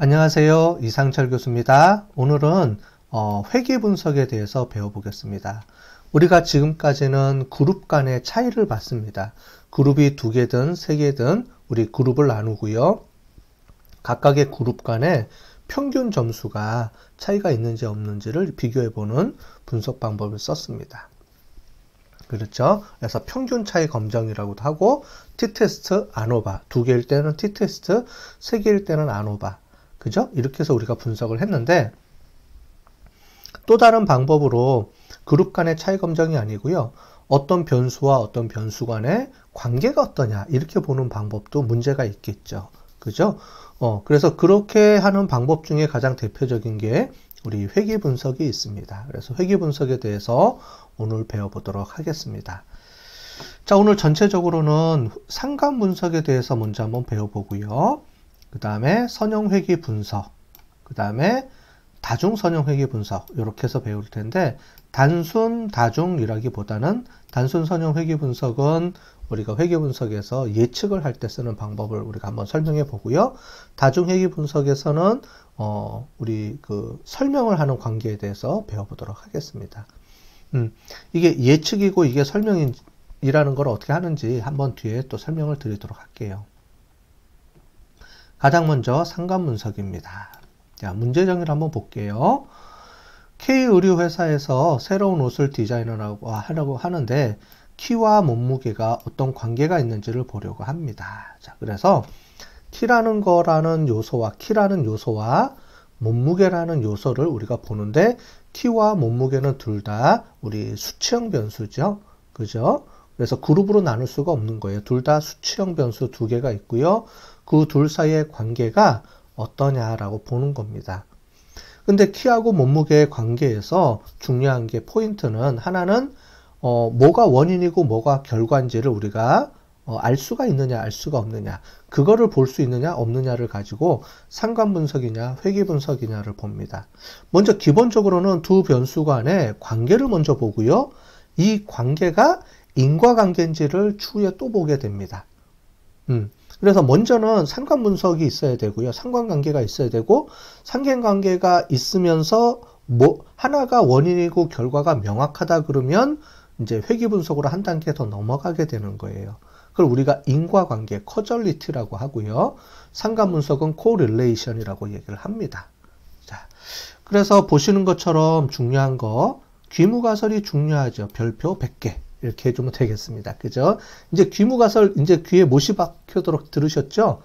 안녕하세요. 이상철 교수입니다. 오늘은 어, 회계 분석에 대해서 배워보겠습니다. 우리가 지금까지는 그룹 간의 차이를 봤습니다. 그룹이 두 개든 세 개든 우리 그룹을 나누고요. 각각의 그룹 간의 평균 점수가 차이가 있는지 없는지를 비교해보는 분석 방법을 썼습니다. 그렇죠? 그래서 평균 차이 검정이라고도 하고 t 테스트 아노바 두 개일 때는 t 테스트세 개일 때는 아노바 그죠? 이렇게 해서 우리가 분석을 했는데 또 다른 방법으로 그룹 간의 차이 검정이 아니고요. 어떤 변수와 어떤 변수 간의 관계가 어떠냐 이렇게 보는 방법도 문제가 있겠죠. 그죠? 어, 그래서 그렇게 하는 방법 중에 가장 대표적인 게 우리 회귀 분석이 있습니다. 그래서 회귀 분석에 대해서 오늘 배워보도록 하겠습니다. 자, 오늘 전체적으로는 상관 분석에 대해서 먼저 한번 배워보고요. 그 다음에 선형회계 분석, 그 다음에 다중 선형회계 분석 이렇게 해서 배울 텐데 단순 다중이라기보다는 단순 선형회계 분석은 우리가 회계 분석에서 예측을 할 때 쓰는 방법을 우리가 한번 설명해 보고요. 다중회계 분석에서는 어, 우리 그 설명을 하는 관계에 대해서 배워보도록 하겠습니다. 음, 이게 예측이고 이게 설명이라는 인걸 어떻게 하는지 한번 뒤에 또 설명을 드리도록 할게요. 가장 먼저 상관 분석입니다. 자, 문제 정의를 한번 볼게요. K 의류 회사에서 새로운 옷을 디자인하라고 하려고 하는데 키와 몸무게가 어떤 관계가 있는지를 보려고 합니다. 자, 그래서 키라는 거라는 요소와 키라는 요소와 몸무게라는 요소를 우리가 보는데 키와 몸무게는 둘 다 우리 수치형 변수죠. 그죠? 그래서 그룹으로 나눌 수가 없는 거예요. 둘 다 수치형 변수 두 개가 있고요. 그둘 사이의 관계가 어떠냐라고 보는 겁니다. 근데 키하고 몸무게의 관계에서 중요한 게 포인트는 하나는 어, 뭐가 원인이고 뭐가 결과인지를 우리가 어, 알 수가 있느냐 알 수가 없느냐 그거를 볼 수 있느냐 없느냐를 가지고 상관 분석이냐 회귀 분석이냐를 봅니다. 먼저 기본적으로는 두 변수 간의 관계를 먼저 보고요. 이 관계가 인과관계인지를 추후에 또 보게 됩니다. 음, 그래서 먼저는 상관 분석이 있어야 되고요. 상관관계가 있어야 되고 상관관계가 있으면서 뭐 하나가 원인이고 결과가 명확하다 그러면 이제 회귀 분석으로 한 단계 더 넘어가게 되는 거예요. 그걸 우리가 인과관계, 커절리티라고 하고요. 상관 분석은 코릴레이션이라고 얘기를 합니다. 자, 그래서 보시는 것처럼 중요한 거 귀무가설이 중요하죠. 별표 100개. 이렇게 해주면 되겠습니다. 그죠? 이제 귀무가설, 이제 귀에 못이 박혀도록 들으셨죠?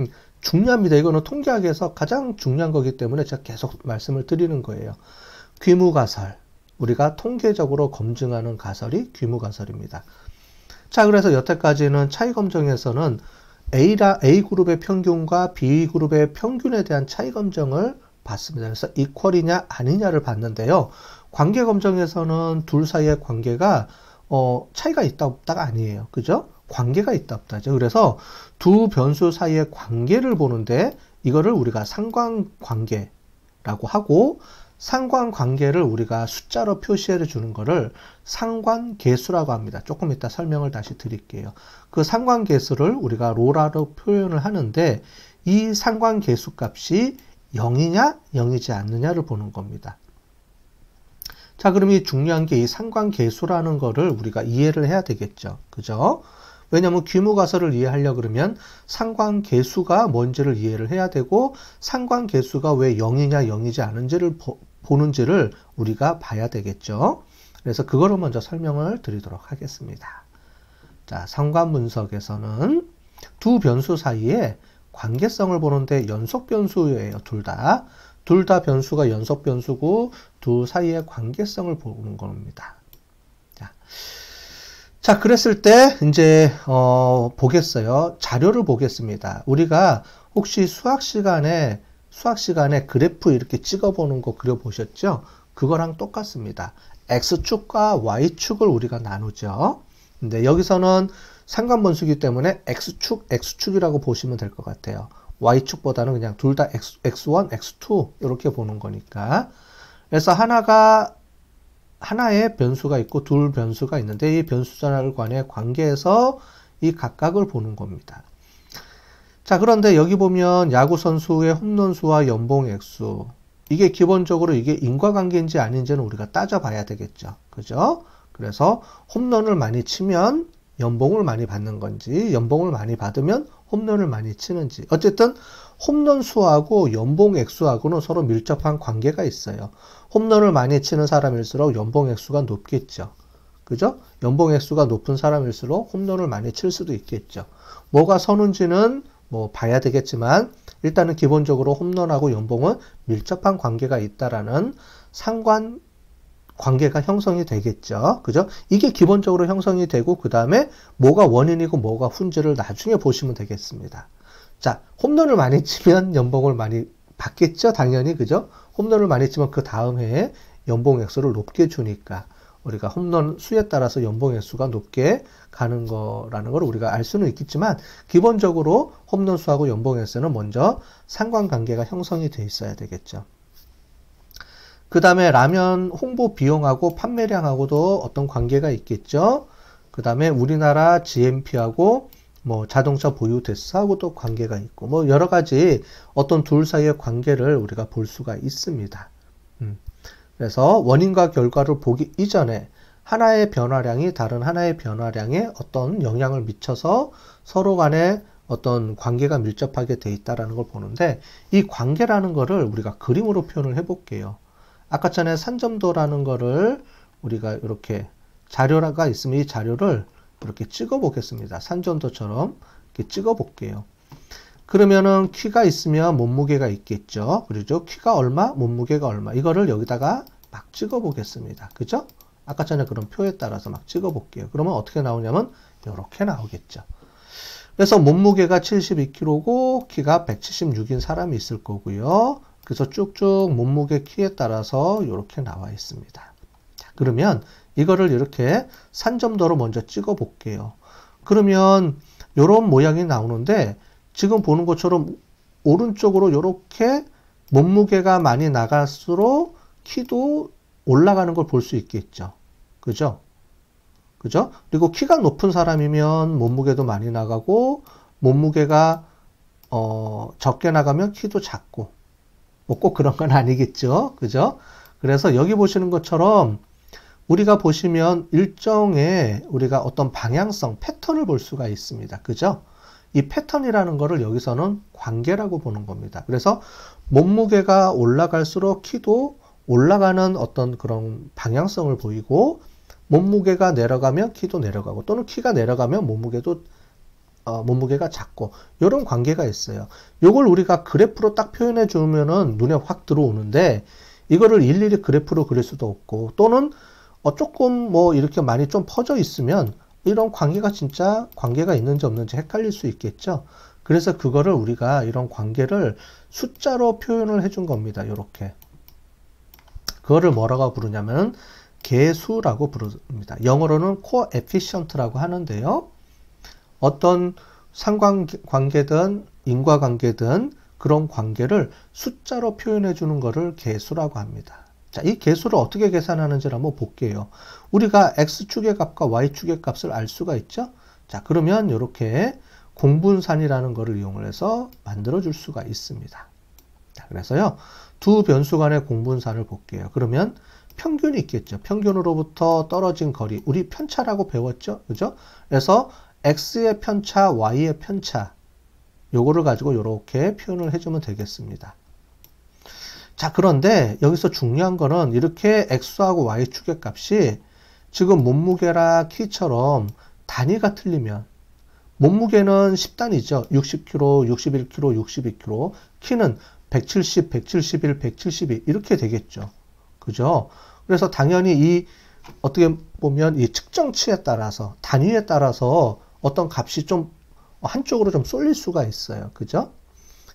음, 중요합니다. 이거는 통계학에서 가장 중요한 거기 때문에 제가 계속 말씀을 드리는 거예요. 귀무가설. 우리가 통계적으로 검증하는 가설이 귀무가설입니다. 자, 그래서 여태까지는 차이 검정에서는 A라, A그룹의 평균과 B그룹의 평균에 대한 차이 검정을 봤습니다. 그래서 이퀄이냐 아니냐를 봤는데요. 관계 검정에서는 둘 사이의 관계가 어, 차이가 있다 없다가 아니에요. 그죠? 관계가 있다 없다죠. 그래서 두 변수 사이의 관계를 보는데 이거를 우리가 상관관계라고 하고 상관관계를 우리가 숫자로 표시해 주는 거를 상관계수라고 합니다. 조금 이따 설명을 다시 드릴게요. 그 상관계수를 우리가 로라로 표현을 하는데 이 상관계수 값이 0이냐 0이지 않느냐를 보는 겁니다. 자, 그럼 이 중요한 게 이 상관계수라는 거를 우리가 이해를 해야 되겠죠. 그죠? 왜냐하면 귀모가설을 이해하려 그러면 상관계수가 뭔지를 이해를 해야 되고 상관계수가 왜 0이냐 0이지 않은지를 보, 보는지를 우리가 봐야 되겠죠. 그래서 그거를 먼저 설명을 드리도록 하겠습니다. 자, 상관분석에서는 두 변수 사이에 관계성을 보는데 연속 변수예요, 둘 다. 둘다 변수가 연속 변수고 두 사이의 관계성을 보는 겁니다. 자, 자 그랬을 때 이제 어, 보겠어요. 자료를 보겠습니다. 우리가 혹시 수학 시간에 수학 시간에 그래프 이렇게 찍어보는 거 그려보셨죠? 그거랑 똑같습니다. x축과 y축을 우리가 나누죠. 근데 여기서는 상관변수기 때문에 x축, x축이라고 보시면 될 것 같아요. y축보다는 그냥 둘 다 x1, x2 이렇게 보는 거니까 그래서 하나가 하나의 변수가 있고 둘 변수가 있는데 이 변수들 간의 관계에서 이 각각을 보는 겁니다. 자 그런데 여기 보면 야구 선수의 홈런 수와 연봉 액수 이게 기본적으로 이게 인과관계인지 아닌지는 우리가 따져봐야 되겠죠. 그죠? 그래서 홈런을 많이 치면 연봉을 많이 받는 건지, 연봉을 많이 받으면 홈런을 많이 치는지. 어쨌든 홈런 수하고 연봉 액수하고는 서로 밀접한 관계가 있어요. 홈런을 많이 치는 사람일수록 연봉 액수가 높겠죠. 그죠? 연봉 액수가 높은 사람일수록 홈런을 많이 칠 수도 있겠죠. 뭐가 서는지는 뭐 봐야 되겠지만 일단은 기본적으로 홈런하고 연봉은 밀접한 관계가 있다라는 상관 관계가 형성이 되겠죠. 그죠? 이게 기본적으로 형성이 되고, 그 다음에 뭐가 원인이고 뭐가 훈지를 나중에 보시면 되겠습니다. 자, 홈런을 많이 치면 연봉을 많이 받겠죠. 당연히. 그죠? 홈런을 많이 치면 그 다음 해에 연봉 액수를 높게 주니까 우리가 홈런 수에 따라서 연봉 액수가 높게 가는 거라는 걸 우리가 알 수는 있겠지만 기본적으로 홈런 수하고 연봉 액수는 먼저 상관관계가 형성이 돼 있어야 되겠죠. 그 다음에 라면 홍보 비용하고 판매량하고도 어떤 관계가 있겠죠. 그 다음에 우리나라 GMP하고 뭐 자동차 보유 대수하고도 관계가 있고 뭐 여러 가지 어떤 둘 사이의 관계를 우리가 볼 수가 있습니다. 음. 그래서 원인과 결과를 보기 이전에 하나의 변화량이 다른 하나의 변화량에 어떤 영향을 미쳐서 서로 간에 어떤 관계가 밀접하게 돼 있다라는 걸 보는데 이 관계라는 거를 우리가 그림으로 표현을 해 볼게요. 아까 전에 산점도라는 거를 우리가 이렇게 자료가 있으면 이 자료를 이렇게 찍어 보겠습니다. 산점도처럼 이렇게 찍어 볼게요. 그러면은 키가 있으면 몸무게가 있겠죠. 그렇죠 키가 얼마, 몸무게가 얼마. 이거를 여기다가 막 찍어 보겠습니다. 그죠? 아까 전에 그런 표에 따라서 막 찍어 볼게요. 그러면 어떻게 나오냐면 이렇게 나오겠죠. 그래서 몸무게가 72kg고 키가 176인 사람이 있을 거고요. 그래서 쭉쭉 몸무게 키에 따라서 이렇게 나와 있습니다. 자, 그러면 이거를 이렇게 산점도로 먼저 찍어 볼게요. 그러면 이런 모양이 나오는데 지금 보는 것처럼 오른쪽으로 이렇게 몸무게가 많이 나갈수록 키도 올라가는 걸 볼 수 있겠죠. 그죠? 그죠? 그리고 키가 높은 사람이면 몸무게도 많이 나가고 몸무게가 어, 적게 나가면 키도 작고 뭐꼭 그런 건 아니겠죠. 그죠? 그래서 여기 보시는 것처럼 우리가 보시면 일정의 우리가 어떤 방향성, 패턴을 볼 수가 있습니다. 그죠? 이 패턴이라는 거를 여기서는 관계라고 보는 겁니다. 그래서 몸무게가 올라갈수록 키도 올라가는 어떤 그런 방향성을 보이고 몸무게가 내려가면 키도 내려가고 또는 키가 내려가면 몸무게도 어, 몸무게가 작고 이런 관계가 있어요. 이걸 우리가 그래프로 딱 표현해 주면은 눈에 확 들어오는데 이거를 일일이 그래프로 그릴 수도 없고 또는 어, 조금 뭐 이렇게 많이 좀 퍼져 있으면 이런 관계가 진짜 관계가 있는지 없는지 헷갈릴 수 있겠죠. 그래서 그거를 우리가 이런 관계를 숫자로 표현을 해 준 겁니다. 이렇게 그거를 뭐라고 부르냐면 개수라고 부릅니다. 영어로는 코에피션트라고 하는데요. 어떤 상관관계든 인과관계든 그런 관계를 숫자로 표현해 주는 것을 개수라고 합니다. 자, 이 개수를 어떻게 계산하는지를 한번 볼게요. 우리가 x축의 값과 y축의 값을 알 수가 있죠? 자, 그러면 이렇게 공분산이라는 것을 이용을 해서 만들어 줄 수가 있습니다. 자, 그래서요. 두 변수 간의 공분산을 볼게요. 그러면 평균이 있겠죠. 평균으로부터 떨어진 거리, 우리 편차라고 배웠죠. 그죠? 그래서 x의 편차, y의 편차 요거를 가지고 이렇게 표현을 해주면 되겠습니다. 자 그런데 여기서 중요한 거는 이렇게 x하고 y축의 값이 지금 몸무게라 키처럼 단위가 틀리면 몸무게는 10단위죠. 60kg, 61kg, 62kg 키는 170, 171, 172 이렇게 되겠죠. 그죠? 그래서 당연히 이 어떻게 보면 이 측정치에 따라서 단위에 따라서 어떤 값이 좀 한쪽으로 좀 쏠릴 수가 있어요. 그죠?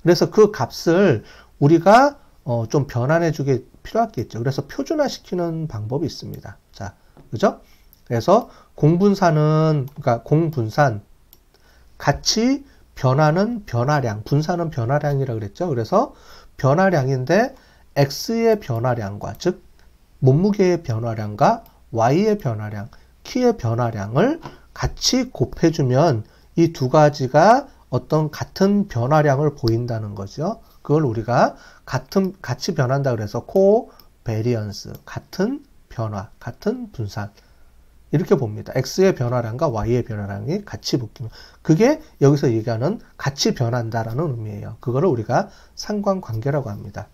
그래서 그 값을 우리가 어, 좀 변환해 주기 필요하겠죠. 그래서 표준화 시키는 방법이 있습니다. 자, 그죠? 그래서 공분산은, 그러니까 공분산, 같이 변화는 변화량, 분산은 변화량이라고 그랬죠. 그래서 변화량인데 x의 변화량과 즉 몸무게의 변화량과 y의 변화량, 키의 변화량을 같이 곱해주면 이 두 가지가 어떤 같은 변화량을 보인다는 거죠. 그걸 우리가 같은 같이 변한다 그래서 코베리언스 같은 변화, 같은 분산 이렇게 봅니다. x의 변화량과 y의 변화량이 같이 묶이면 그게 여기서 얘기하는 같이 변한다라는 의미예요. 그거를 우리가 상관관계라고 합니다.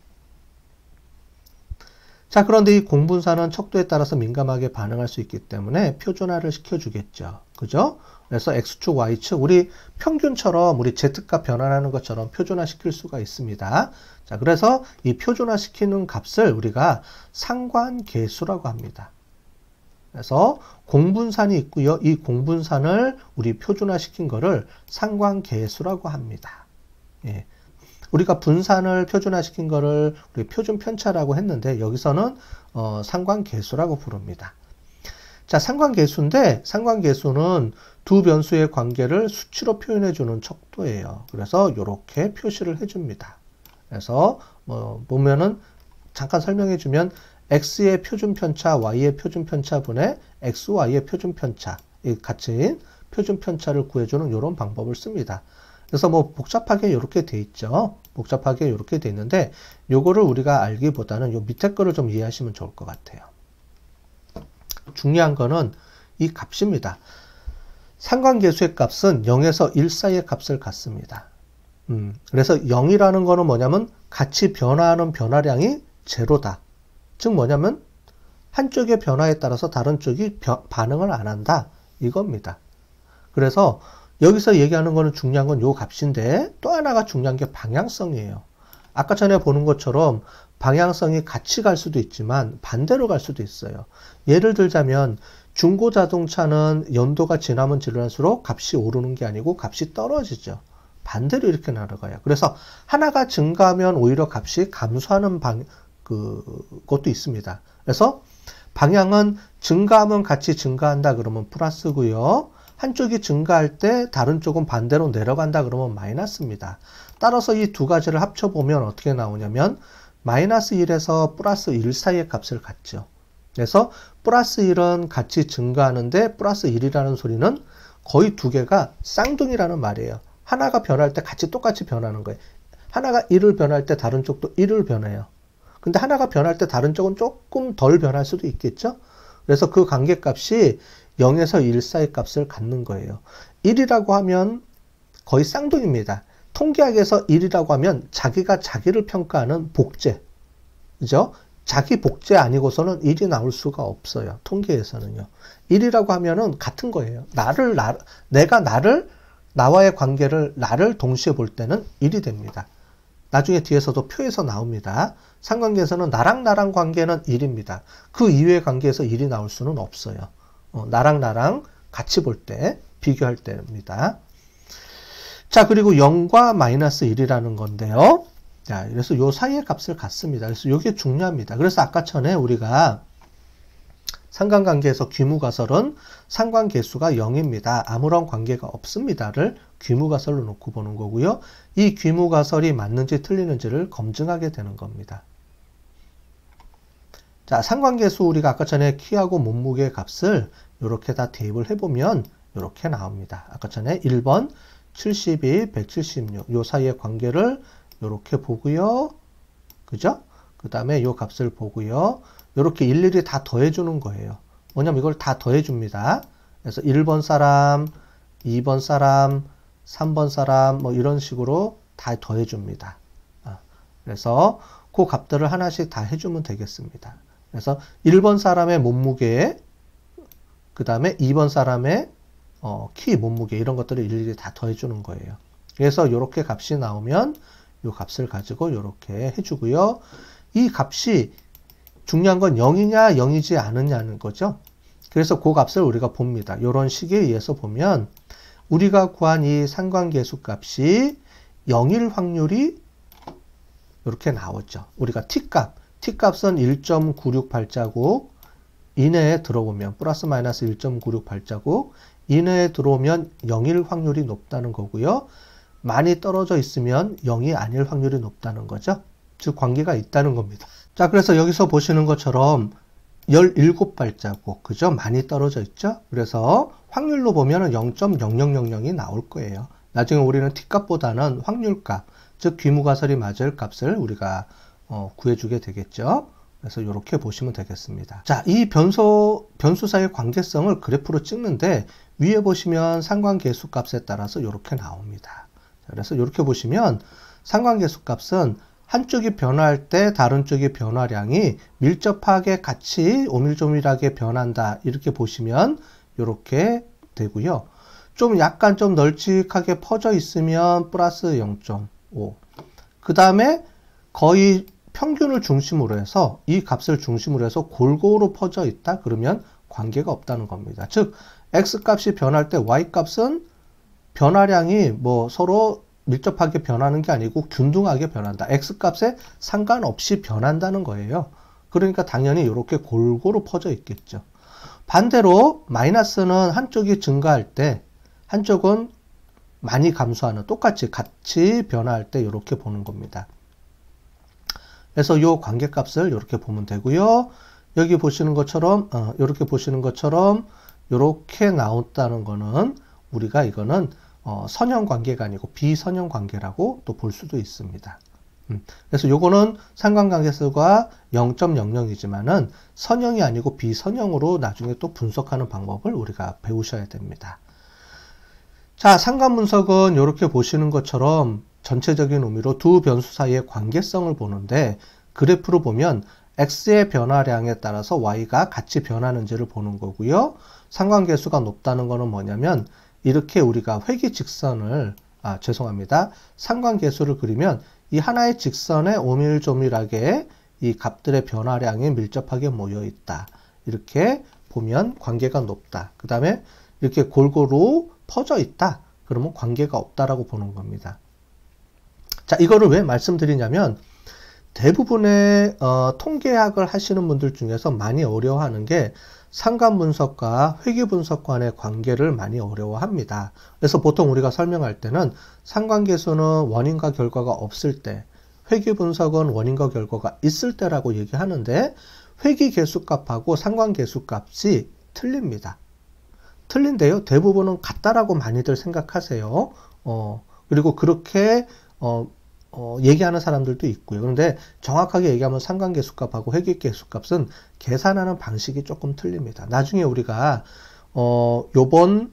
자, 그런데 이 공분사는 척도에 따라서 민감하게 반응할 수 있기 때문에 표준화를 시켜주겠죠. 그죠? 그래서 X축, Y축, 우리 평균처럼 우리 Z값 변환하는 것처럼 표준화 시킬 수가 있습니다. 자, 그래서 이 표준화 시키는 값을 우리가 상관계수라고 합니다. 그래서 공분산이 있고요. 이 공분산을 우리 표준화 시킨 거를 상관계수라고 합니다. 예. 우리가 분산을 표준화시킨 거를 우리 표준 편차라고 했는데 여기서는 어, 상관계수라고 부릅니다. 자, 상관계수인데 상관계수는 두 변수의 관계를 수치로 표현해 주는 척도예요. 그래서 이렇게 표시를 해 줍니다. 그래서 뭐 보면은 잠깐 설명해 주면 x의 표준 편차, y의 표준 편차분의 x, y의 표준 편차 이 같은 표준 편차를 구해주는 이런 방법을 씁니다. 그래서 뭐 복잡하게 이렇게 돼 있죠. 복잡하게 이렇게 돼 있는데 요거를 우리가 알기보다는 요 밑에 거를 좀 이해하시면 좋을 것 같아요. 중요한 거는 이 값입니다. 상관계수의 값은 0에서 1 사이의 값을 갖습니다. 음, 그래서 0이라는 거는 뭐냐면 같이 변화하는 변화량이 제로다. 즉 뭐냐면 한쪽의 변화에 따라서 다른 쪽이 변, 반응을 안 한다. 이겁니다. 그래서 여기서 얘기하는 거는 중요한 건 요 값인데 또 하나가 중요한 게 방향성이에요. 아까 전에 보는 것처럼 방향성이 같이 갈 수도 있지만 반대로 갈 수도 있어요. 예를 들자면 중고 자동차는 연도가 지나면 지날수록 값이 오르는 게 아니고 값이 떨어지죠. 반대로 이렇게 날아가요. 그래서 하나가 증가하면 오히려 값이 감소하는 방, 그, 것도 있습니다. 그래서 방향은 증가하면 같이 증가한다 그러면 플러스고요. 한쪽이 증가할 때 다른 쪽은 반대로 내려간다 그러면 마이너스입니다. 따라서 이 두 가지를 합쳐보면 어떻게 나오냐면 마이너스 1에서 플러스 1 사이의 값을 갖죠. 그래서 플러스 1은 같이 증가하는데 플러스 1이라는 소리는 거의 두 개가 쌍둥이라는 말이에요. 하나가 변할 때 같이 똑같이 변하는 거예요. 하나가 1을 변할 때 다른 쪽도 1을 변해요. 근데 하나가 변할 때 다른 쪽은 조금 덜 변할 수도 있겠죠? 그래서 그 관계값이 0에서 1 사이 값을 갖는 거예요. 1이라고 하면 거의 쌍둥이입니다. 통계학에서 1이라고 하면 자기가 자기를 평가하는 복제. 그죠? 자기 복제 아니고서는 1이 나올 수가 없어요. 통계에서는요. 1이라고 하면은 같은 거예요. 나를, 나, 내가 나를, 나와의 관계를, 나를 동시에 볼 때는 1이 됩니다. 나중에 뒤에서도 표에서 나옵니다. 상관계에서는 나랑 나랑 관계는 1입니다. 그 이외의 관계에서 1이 나올 수는 없어요. 어, 나랑 나랑 같이 볼 때, 비교할 때입니다. 자, 그리고 0과 마이너스 1이라는 건데요. 자, 그래서 요 사이의 값을 갖습니다. 그래서 이게 중요합니다. 그래서 아까 전에 우리가 상관관계에서 귀무가설은 상관계수가 0입니다. 아무런 관계가 없습니다를 귀무가설로 놓고 보는 거고요. 이 귀무가설이 맞는지 틀리는지를 검증하게 되는 겁니다. 자, 상관계수 우리가 아까 전에 키하고 몸무게 값을 이렇게 다 대입을 해보면 이렇게 나옵니다. 아까 전에 1번 72, 176, 요 사이의 관계를 이렇게 보고요. 그죠? 그 다음에 요 값을 보고요. 이렇게 일일이 다 더해주는 거예요. 뭐냐면 이걸 다 더해줍니다. 그래서 1번 사람, 2번 사람, 3번 사람 뭐 이런 식으로 다 더해줍니다. 어, 그래서 그 값들을 하나씩 다 해주면 되겠습니다. 그래서 1번 사람의 몸무게, 그 다음에 2번 사람의 어, 키, 몸무게 이런 것들을 일일이 다 더해주는 거예요. 그래서 이렇게 값이 나오면 이 값을 가지고 이렇게 해주고요. 이 값이 중요한 건 0이냐 0이지 않느냐는 거죠. 그래서 그 값을 우리가 봅니다. 이런 식에 의해서 보면 우리가 구한 이 상관계수 값이 0일 확률이 이렇게 나오죠. 우리가 t값, t값은 1.968자국 이내에 들어오면 플러스 마이너스 1.968자국 이내에 들어오면 0일 확률이 높다는 거고요. 많이 떨어져 있으면 0이 아닐 확률이 높다는 거죠. 즉 관계가 있다는 겁니다. 자 그래서 여기서 보시는 것처럼 17발자국 그죠? 많이 떨어져 있죠? 그래서 확률로 보면 0.0000이 나올 거예요. 나중에 우리는 t값보다는 확률값 즉 귀무가설이 맞을 값을 우리가 어, 구해주게 되겠죠. 그래서 이렇게 보시면 되겠습니다. 자, 이 변소, 변수 사이의 관계성을 그래프로 찍는데 위에 보시면 상관계수 값에 따라서 이렇게 나옵니다. 그래서 이렇게 보시면 상관계수 값은 한쪽이 변화할 때 다른 쪽의 변화량이 밀접하게 같이 오밀조밀하게 변한다. 이렇게 보시면 이렇게 되고요. 좀 약간 좀 널찍하게 퍼져 있으면 플러스 0.5. 그 다음에 거의 평균을 중심으로 해서 이 값을 중심으로 해서 골고루 퍼져 있다 그러면 관계가 없다는 겁니다. 즉 x 값이 변할 때 y 값은 변화량이 뭐 서로 밀접하게 변하는 게 아니고 균등하게 변한다. x 값에 상관없이 변한다는 거예요. 그러니까 당연히 이렇게 골고루 퍼져 있겠죠. 반대로 마이너스는 한쪽이 증가할 때 한쪽은 많이 감소하는 똑같이 같이 변화할 때 이렇게 보는 겁니다. 그래서 요 관계값을 이렇게 보면 되고요. 여기 보시는 것처럼 이렇게 어, 보시는 것처럼 이렇게 나왔다는 거는 우리가 이거는 어, 선형 관계가 아니고 비선형 관계라고 또 볼 수도 있습니다. 음, 그래서 요거는 상관관계수가 0.00이지만은 선형이 아니고 비선형으로 나중에 또 분석하는 방법을 우리가 배우셔야 됩니다. 자, 상관분석은 이렇게 보시는 것처럼 전체적인 의미로 두 변수 사이의 관계성을 보는데 그래프로 보면 x의 변화량에 따라서 y가 같이 변하는지를 보는 거고요. 상관계수가 높다는 거는 뭐냐면 이렇게 우리가 회귀 직선을 아 죄송합니다. 상관계수를 그리면 이 하나의 직선에 오밀조밀하게 이 값들의 변화량이 밀접하게 모여 있다. 이렇게 보면 관계가 높다. 그 다음에 이렇게 골고루 퍼져 있다. 그러면 관계가 없다라고 보는 겁니다. 자, 이거를 왜 말씀드리냐면 대부분의 어, 통계학을 하시는 분들 중에서 많이 어려워하는 게 상관 분석과 회계 분석 간의 관계를 많이 어려워합니다. 그래서 보통 우리가 설명할 때는 상관계수는 원인과 결과가 없을 때, 회계 분석은 원인과 결과가 있을 때라고 얘기하는데 회계 개수값하고 상관 계수값이 틀립니다. 틀린데요. 대부분은 같다라고 많이들 생각하세요. 어, 그리고 그렇게 어, 어, 얘기하는 사람들도 있고요. 그런데 정확하게 얘기하면 상관계수값하고 회계계수값은 계산하는 방식이 조금 틀립니다. 나중에 우리가 어, 요번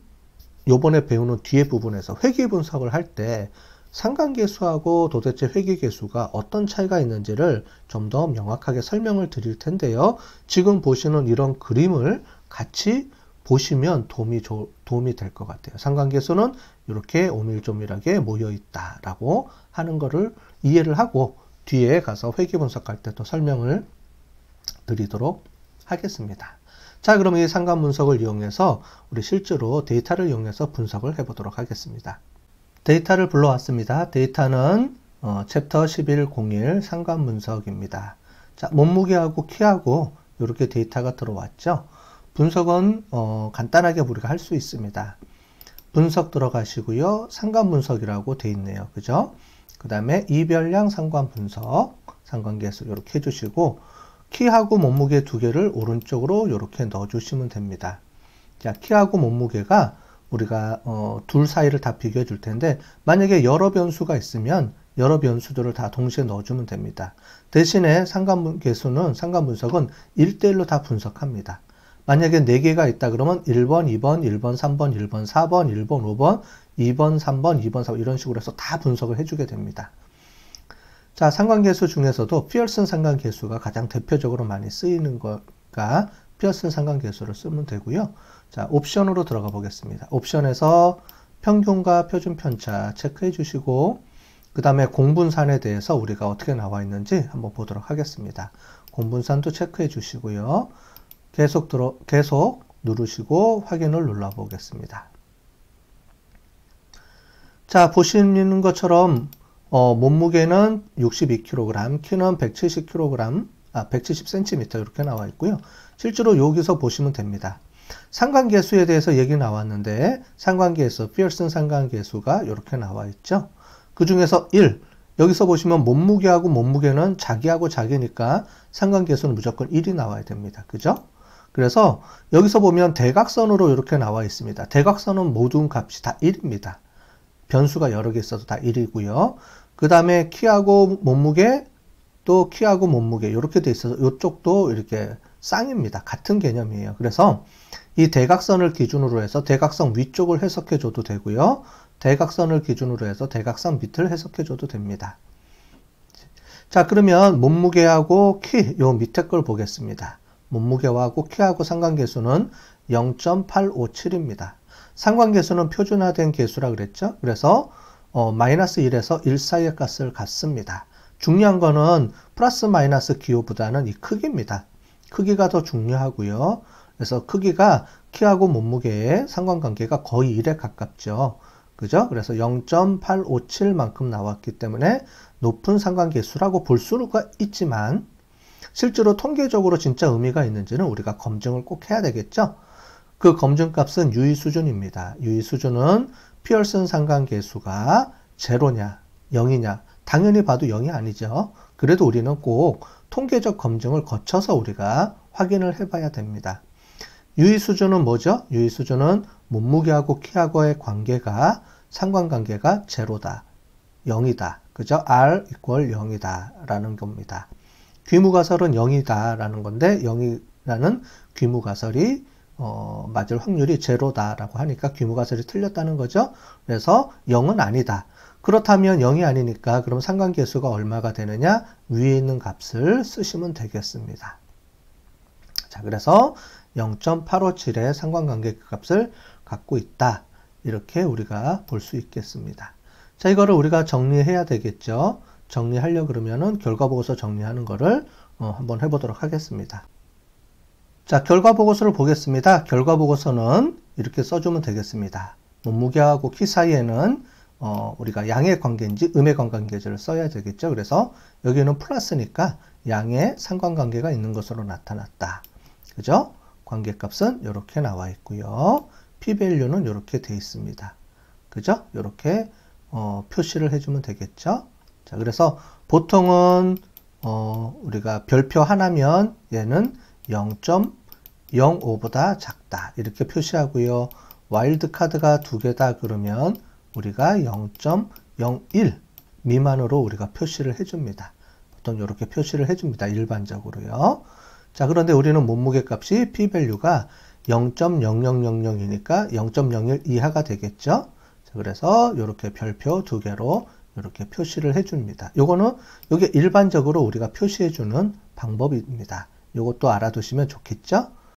요번에 배우는 뒤에 부분에서 회계 분석을 할 때 상관계수하고 도대체 회계계수가 어떤 차이가 있는지를 좀 더 명확하게 설명을 드릴 텐데요. 지금 보시는 이런 그림을 같이 보시면 도움이 조, 도움이 될 것 같아요. 상관계수는 이렇게 오밀조밀하게 모여 있다라고 하는 것을 이해를 하고 뒤에 가서 회계 분석할 때 또 설명을 드리도록 하겠습니다. 자, 그럼 이 상관 분석을 이용해서 우리 실제로 데이터를 이용해서 분석을 해보도록 하겠습니다. 데이터를 불러왔습니다. 데이터는 어, 챕터 1101 상관 분석입니다. 자, 몸무게하고 키하고 이렇게 데이터가 들어왔죠. 분석은 어, 간단하게 우리가 할 수 있습니다. 분석 들어가시고요. 상관 분석이라고 돼 있네요. 그죠? 그 다음에 이별량 상관 분석, 상관계수 이렇게 해주시고 키하고 몸무게 두 개를 오른쪽으로 이렇게 넣어주시면 됩니다. 자, 키하고 몸무게가 우리가 어, 둘 사이를 다 비교해 줄 텐데 만약에 여러 변수가 있으면 여러 변수들을 다 동시에 넣어주면 됩니다. 대신에 상관계수는 상관분석은 1대1로 다 분석합니다. 만약에 4개가 있다 그러면 1번, 2번, 1번, 3번, 1번, 4번, 1번, 5번, 2번, 3번, 2번, 4번 이런 식으로 해서 다 분석을 해주게 됩니다. 자, 상관계수 중에서도 피어슨 상관계수가 가장 대표적으로 많이 쓰이는 거가 피어슨 상관계수를 쓰면 되고요. 자, 옵션으로 들어가 보겠습니다. 옵션에서 평균과 표준 편차 체크해 주시고 그 다음에 공분산에 대해서 우리가 어떻게 나와 있는지 한번 보도록 하겠습니다. 공분산도 체크해 주시고요. 계속 들어, 계속 누르시고 확인을 눌러보겠습니다. 자, 보시는 것처럼 어, 몸무게는 62kg, 키는 170kg, 아, 170cm 이렇게 나와 있고요. 실제로 여기서 보시면 됩니다. 상관계수에 대해서 얘기 나왔는데 상관계수, 피어슨 상관계수가 이렇게 나와 있죠. 그 중에서 1, 여기서 보시면 몸무게하고 몸무게는 자기하고 자기니까 상관계수는 무조건 1이 나와야 됩니다. 그죠? 그래서 여기서 보면 대각선으로 이렇게 나와 있습니다. 대각선은 모든 값이 다 1입니다. 변수가 여러 개 있어도 다 1이고요. 그 다음에 키하고 몸무게, 또 키하고 몸무게 이렇게 돼 있어서 이쪽도 이렇게 쌍입니다. 같은 개념이에요. 그래서 이 대각선을 기준으로 해서 대각선 위쪽을 해석해 줘도 되고요. 대각선을 기준으로 해서 대각선 밑을 해석해 줘도 됩니다. 자 그러면 몸무게하고 키 요 밑에 걸 보겠습니다. 몸무게와 꼭 키하고 상관계수는 0.857입니다. 상관계수는 표준화된 계수라 그랬죠. 그래서 어, 마이너스 1에서 1 사이의 값을 갖습니다. 중요한 거는 플러스 마이너스 기호보다는 이 크기입니다. 크기가 더 중요하고요. 그래서 크기가 키하고 몸무게의 상관관계가 거의 1에 가깝죠. 그죠? 그래서 0.857만큼 나왔기 때문에 높은 상관계수라고 볼 수가 있지만 실제로 통계적으로 진짜 의미가 있는지는 우리가 검증을 꼭 해야 되겠죠. 그 검증값은 유의 수준입니다. 유의 수준은 피어슨 상관계수가 제로냐, 0이냐, 당연히 봐도 0이 아니죠. 그래도 우리는 꼭 통계적 검증을 거쳐서 우리가 확인을 해봐야 됩니다. 유의 수준은 뭐죠? 유의 수준은 몸무게하고 키하고의 관계가 상관관계가 제로다, 0이다, 그죠? R equal 0이다 라는 겁니다. 귀무가설은 0이다라는 건데 0이라는 귀무가설이 어, 맞을 확률이 제로다라고 하니까 귀무가설이 틀렸다는 거죠. 그래서 0은 아니다. 그렇다면 0이 아니니까 그럼 상관계수가 얼마가 되느냐? 위에 있는 값을 쓰시면 되겠습니다. 자, 그래서 0.857의 상관관계 값을 갖고 있다. 이렇게 우리가 볼 수 있겠습니다. 자, 이거를 우리가 정리해야 되겠죠. 정리하려 그러면은 결과보고서 정리하는 거를 어, 한번 해보도록 하겠습니다. 자, 결과보고서를 보겠습니다. 결과보고서는 이렇게 써주면 되겠습니다. 몸무게하고 키 사이에는 어, 우리가 양의 관계인지 음의 관계인를 써야 되겠죠. 그래서 여기는 플러스니까 양의 상관관계가 있는 것으로 나타났다. 그죠? 관계값은 이렇게 나와 있고요. p-value는 이렇게 돼 있습니다. 그죠? 이렇게 어, 표시를 해주면 되겠죠. 자, 그래서 보통은 어, 우리가 별표 하나면 얘는 0.05보다 작다 이렇게 표시하고요. 와일드카드가 두 개다 그러면 우리가 0.01 미만으로 우리가 표시를 해줍니다. 보통 이렇게 표시를 해줍니다. 일반적으로요. 자 그런데 우리는 몸무게값이 p-밸류가 0.0000이니까 0.01 이하가 되겠죠. 자, 그래서 이렇게 별표 두 개로 이렇게 표시를 해줍니다. 요거는 요게 일반적으로 우리가 표시해주는 방법입니다. 요것도 알아두시면 좋겠죠?